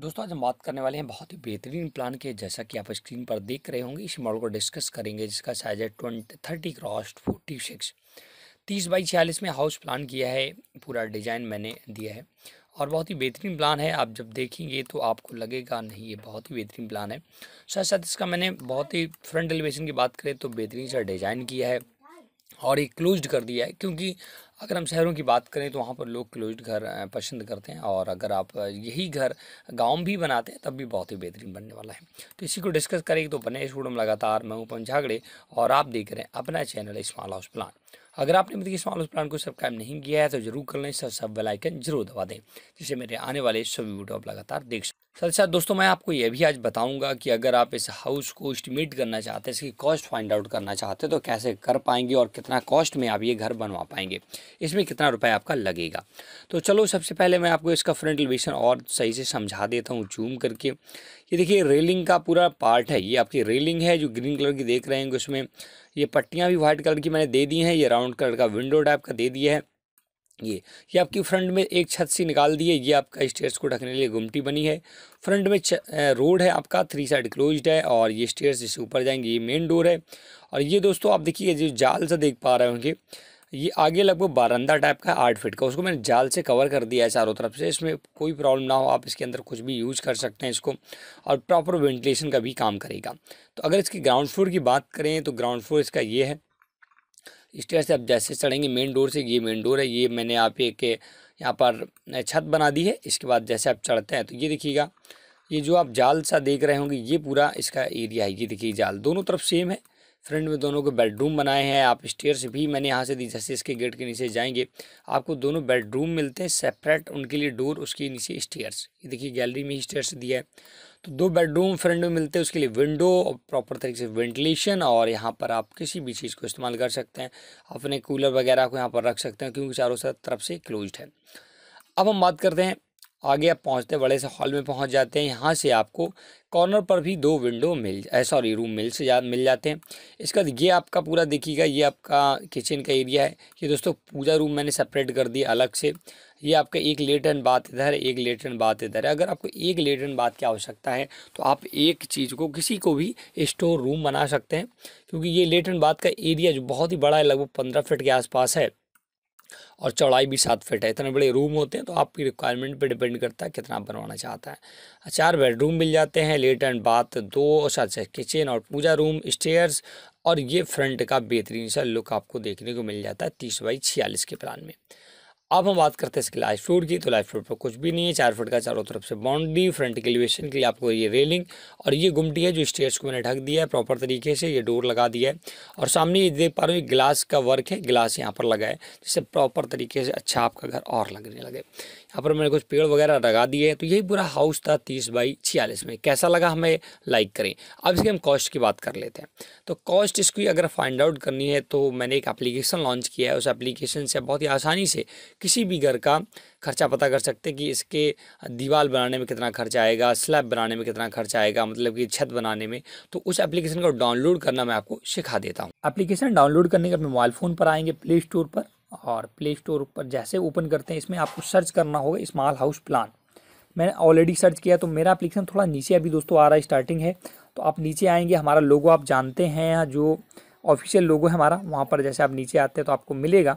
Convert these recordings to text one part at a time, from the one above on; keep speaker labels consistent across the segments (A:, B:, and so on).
A: दोस्तों आज हम बात करने वाले हैं बहुत ही बेहतरीन प्लान के जैसा कि आप स्क्रीन पर देख रहे होंगे इस मॉडल को डिस्कस करेंगे जिसका साइज है twenty thirty cross forty six तीस बाई छियालीस में हाउस प्लान किया है पूरा डिज़ाइन मैंने दिया है और बहुत ही बेहतरीन प्लान है आप जब देखेंगे तो आपको लगेगा नहीं ये बहुत ही बेहतरीन प्लान है साथ साथ इसका मैंने बहुत ही फ्रंट एलिवेशन की बात करें तो बेहतरीन सा डिज़ाइन किया है और ये क्लोज्ड कर दिया है क्योंकि अगर हम शहरों की बात करें तो वहाँ पर लोग क्लोज्ड घर पसंद करते हैं और अगर आप यही घर गांव भी बनाते हैं तब भी बहुत ही बेहतरीन बनने वाला है तो इसी को डिस्कस करेंगे तो बने छोड़ में लगातार मैं ऊपन झागड़े और आप देख रहे हैं अपना चैनल स्मॉल हाउस प्लान अगर आपने मेरे स्मॉल हाउस प्लान को सब्सक्राइब नहीं किया है तो जरूर कर लें सब बेलाइकन जरूर दबा दें जिससे मेरे आने वाले सभी वीडियो आप लगातार देख सकते साथ अच्छा, साथ दोस्तों मैं आपको यह भी आज बताऊंगा कि अगर आप इस हाउस को एस्टिमेट करना चाहते हैं इसकी कॉस्ट फाइंड आउट करना चाहते हैं तो कैसे कर पाएंगे और कितना कॉस्ट में आप ये घर बनवा पाएंगे इसमें कितना रुपए आपका लगेगा तो चलो सबसे पहले मैं आपको इसका फ्रंट एलिवेशन और सही से समझा देता हूँ जूम करके ये देखिए रेलिंग का पूरा पार्ट है ये आपकी रेलिंग है जो ग्रीन कलर की देख रहे हैं उसमें ये पट्टियाँ भी वाइट कलर की मैंने दे दी हैं ये राउंड कलर का विंडो टाइप का दे दिया है ये ये आपकी फ्रंट में एक छत सी निकाल दी है ये आपका स्टेयर्स को ढकने के लिए गुमटी बनी है फ्रंट में रोड है आपका थ्री साइड क्लोज्ड है और ये स्टेयर्स जिससे ऊपर जाएंगे ये मेन डोर है और ये दोस्तों आप देखिए जो जाल से देख पा रहे होंगे ये आगे लगभग बारंदा टाइप का आठ फिट का उसको मैंने जाल से कवर कर दिया है चारों तरफ से इसमें कोई प्रॉब्लम ना हो आप इसके अंदर कुछ भी यूज कर सकते हैं इसको और प्रॉपर वेंटिलेशन का भी काम करेगा तो अगर इसकी ग्राउंड फ्लोर की बात करें तो ग्राउंड फ्लोर इसका ये है स्टेयर से आप जैसे चढ़ेंगे मेन डोर से ये मेन डोर है ये मैंने आप एक यहाँ पर छत बना दी है इसके बाद जैसे आप चढ़ते हैं तो ये देखिएगा ये जो आप जाल सा देख रहे होंगे ये पूरा इसका एरिया है ये देखिए जाल दोनों तरफ सेम है फ्रंट में दोनों को बेडरूम बनाए हैं आप स्टेयर्स भी मैंने यहाँ से दी जैसे इसके गेट के नीचे जाएंगे आपको दोनों बेडरूम मिलते हैं सेपरेट उनके लिए डोर उसके नीचे स्टेयर्स ये देखिए गैलरी में ही स्टेयर्स दिया है तो दो बेडरूम फ्रंट में मिलते हैं उसके लिए विंडो और प्रॉपर तरीके से वेंटिलेशन और यहाँ पर आप किसी भी चीज़ को इस्तेमाल कर सकते हैं अपने कूलर वगैरह को यहाँ पर रख सकते हैं क्योंकि चारों तरफ से क्लोज है अब हम बात करते हैं आगे आप पहुंचते बड़े से हॉल में पहुंच जाते हैं यहाँ से आपको कॉर्नर पर भी दो विंडो मिल सॉरी रूम मिल से जा मिल जाते हैं इसके बाद ये आपका पूरा देखिएगा ये आपका किचन का एरिया है ये दोस्तों पूजा रूम मैंने सेपरेट कर दिया अलग से ये आपका एक लेटन बात इधर है एक लेटन बात इधर है अगर आपको एक लेटन बात की आवश्यकता है तो आप एक चीज़ को किसी को भी स्टोर रूम बना सकते हैं क्योंकि ये लेटन बात का एरिया जो बहुत ही बड़ा है लगभग पंद्रह फिट के आसपास है और चौड़ाई भी सात फिट है इतने बड़े रूम होते हैं तो आपकी रिक्वायरमेंट पे डिपेंड करता है कितना आप बनवाना चाहता है अच्छा, चार बेडरूम मिल जाते हैं लेट एंड बाथ दो अच्छा किचन और पूजा रूम स्टेयर्स और ये फ्रंट का बेहतरीन सा लुक आपको देखने को मिल जाता है तीस बाई छियालीस के प्लान में अब हम बात करते हैं इसके लाइफ फ्रूट की तो लाइफ फ्रूट पर कुछ भी नहीं है चार फुट का चारों तरफ से बाउंड्री फ्रंट के एलिवेशन के लिए आपको ये रेलिंग और ये गुमटी है जो स्टेयर्स को मैंने ढक दिया है प्रॉपर तरीके से ये डोर लगा दिया है और सामने ये देख पा रहे हो ये ग्लास का वर्क है ग्लास यहाँ पर लगा है जिससे प्रॉपर तरीके से अच्छा आपका घर और लगने लगे यहाँ पर मैंने कुछ पेड़ वगैरह लगा दिए तो यही पूरा हाउस था तीस बाई छियालीस में कैसा लगा हमें लाइक करें अब इसकी हम कॉस्ट की बात कर लेते हैं तो कॉस्ट इसकी अगर फाइंड आउट करनी है तो मैंने एक एप्लीकेशन लॉन्च किया है उस एप्लीकेशन से बहुत ही आसानी से किसी भी घर का खर्चा पता कर सकते हैं कि इसके दीवार बनाने में कितना खर्चा आएगा स्लैब बनाने में कितना खर्चा आएगा मतलब कि छत बनाने में तो उस एप्लीकेशन को डाउनलोड करना मैं आपको सिखा देता हूँ एप्लीकेशन डाउनलोड करने के अपने मोबाइल फ़ोन पर आएंगे प्ले स्टोर पर और प्ले स्टोर पर जैसे ओपन करते हैं इसमें आपको सर्च करना होगा स्मॉल हाउस प्लान मैंने ऑलरेडी सर्च किया तो मेरा एप्लीकेशन थोड़ा नीचे अभी दोस्तों आ रहा है स्टार्टिंग है तो आप नीचे आएंगे हमारा लोगो आप जानते हैं जो ऑफिशियल लोगो है हमारा वहाँ पर जैसे आप नीचे आते हैं तो आपको मिलेगा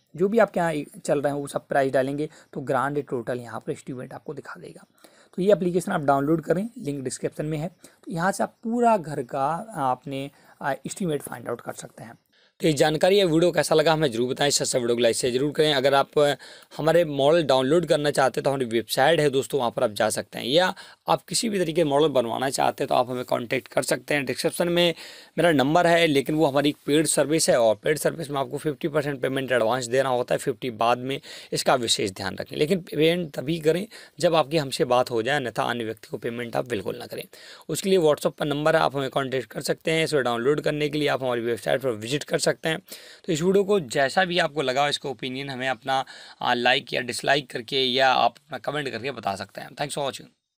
A: जो भी आपके यहाँ चल रहे हैं वो सब प्राइस डालेंगे तो ग्रांड टोटल यहाँ पर एस्टिमेट आपको दिखा देगा तो ये एप्लीकेशन आप डाउनलोड करें लिंक डिस्क्रिप्शन में है तो यहाँ से आप पूरा घर का आपने इस्टीमेट फाइंड आउट कर सकते हैं तो ये जानकारी या वीडियो कैसा लगा हमें जरूर बताएं सबसे वीडियो को लाइक से जरूर करें अगर आप हमारे मॉडल डाउनलोड करना चाहते हैं तो हमारी वेबसाइट है दोस्तों वहाँ पर आप जा सकते हैं या आप किसी भी तरीके मॉडल बनवाना चाहते हैं तो आप हमें कॉन्टेक्ट कर सकते हैं डिस्क्रिप्शन में मेरा नंबर है लेकिन वो हमारी पेड सर्विस है और पेड सर्विस में आपको फिफ्टी परसेंट पेमेंट एडवांस देना होता है फिफ्टी बाद में इसका विशेष ध्यान रखें लेकिन पेमेंट तभी करें जब आपकी हमसे बात हो जाए अन्यथा अन्य व्यक्ति को पेमेंट आप बिल्कुल ना करें उसके लिए व्हाट्सअप पर नंबर है आप हमें कॉन्टैक्ट कर सकते हैं इसे डाउनलोड करने के लिए आप हमारी वेबसाइट पर विजिट कर सकते हैं तो इस वीडियो को जैसा भी आपको लगा इसका ओपिनियन हमें अपना लाइक या डिसलाइक करके या आप अपना कमेंट करके बता सकते हैं थैंक्स फॉर वॉचिंग